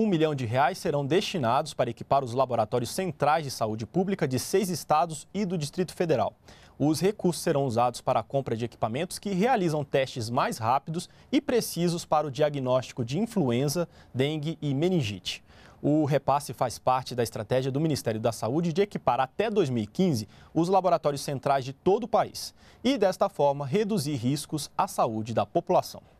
Um milhão de reais serão destinados para equipar os laboratórios centrais de saúde pública de seis estados e do Distrito Federal. Os recursos serão usados para a compra de equipamentos que realizam testes mais rápidos e precisos para o diagnóstico de influenza, dengue e meningite. O repasse faz parte da estratégia do Ministério da Saúde de equipar até 2015 os laboratórios centrais de todo o país e, desta forma, reduzir riscos à saúde da população.